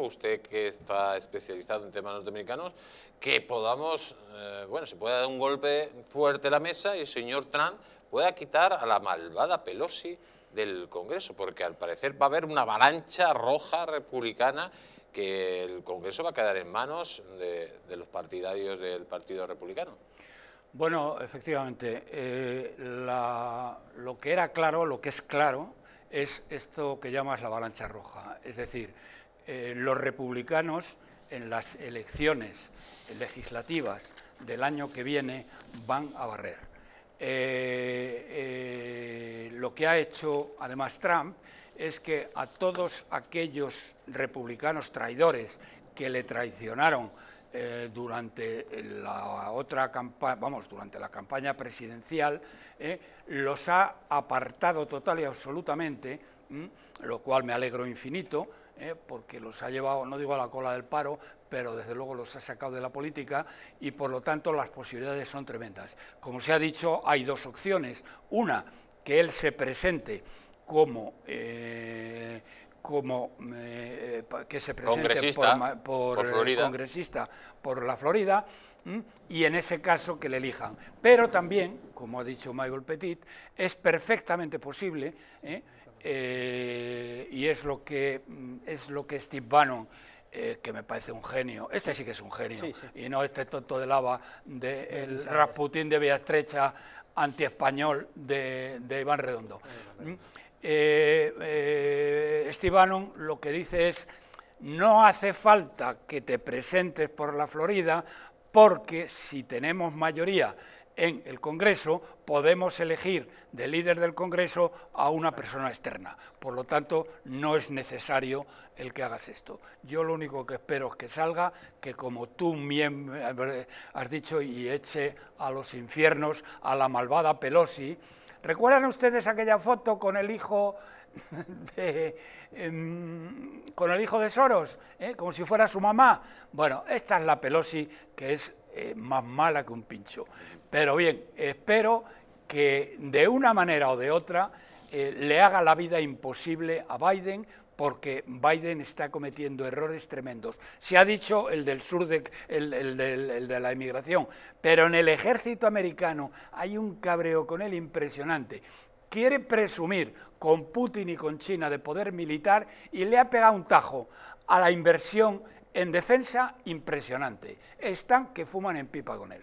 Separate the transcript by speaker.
Speaker 1: usted que está especializado en temas norteamericanos, que podamos, eh, bueno, se pueda dar un golpe fuerte a la mesa y el señor Trump pueda quitar a la malvada Pelosi del Congreso, porque al parecer va a haber una avalancha roja republicana que el Congreso va a quedar en manos de, los partidarios del Partido Republicano.
Speaker 2: Bueno, efectivamente, eh, lo que era claro, lo que es claro, es esto que llamas la avalancha roja. Es decir, eh, los republicanos en las elecciones legislativas del año que viene van a barrer. Eh, eh, lo que ha hecho además Trump es que a todos aquellos republicanos traidores que le traicionaron durante la otra campaña, vamos, durante la campaña presidencial, los ha apartado total y absolutamente, lo cual me alegro infinito, ¿eh? porque los ha llevado, no digo a la cola del paro, pero desde luego los ha sacado de la política y por lo tanto las posibilidades son tremendas. Como se ha dicho, hay dos opciones. Una, que él se presente como eh, como eh, eh, que se presente por, por, eh, congresista por la Florida y en ese caso que le elijan. Pero también, como ha dicho Michael Petit, es perfectamente posible y es lo que mm, es lo que Steve Bannon que me parece un genio, este sí, que es un genio, y no este tonto de lava del de Rasputín de Vía Estrecha anti-español de, de, Iván Redondo. Estebanon lo que dice es, no hace falta que te presentes por la Florida porque si tenemos mayoría en el Congreso, podemos elegir de líder del Congreso a una persona externa. Por lo tanto, no es necesario el que hagas esto. Yo lo único que espero es que salga, que como tú eh, has dicho, y eche a los infiernos a la malvada Pelosi, ¿Recuerdan ustedes aquella foto con el hijo de, em, con el hijo de Soros, eh? como si fuera su mamá? Bueno, esta es la Pelosi que es eh, más mala que un pincho. Pero bien, espero que de una manera o de otra eh, le haga la vida imposible a Biden porque Biden está cometiendo errores tremendos. Se ha dicho el del sur, de, el, de la inmigración, pero en el ejército americano hay un cabreo con él impresionante. Quiere presumir con Putin y con China de poder militar y le ha pegado un tajo a la inversión en defensa impresionante. Están que fuman en pipa con él.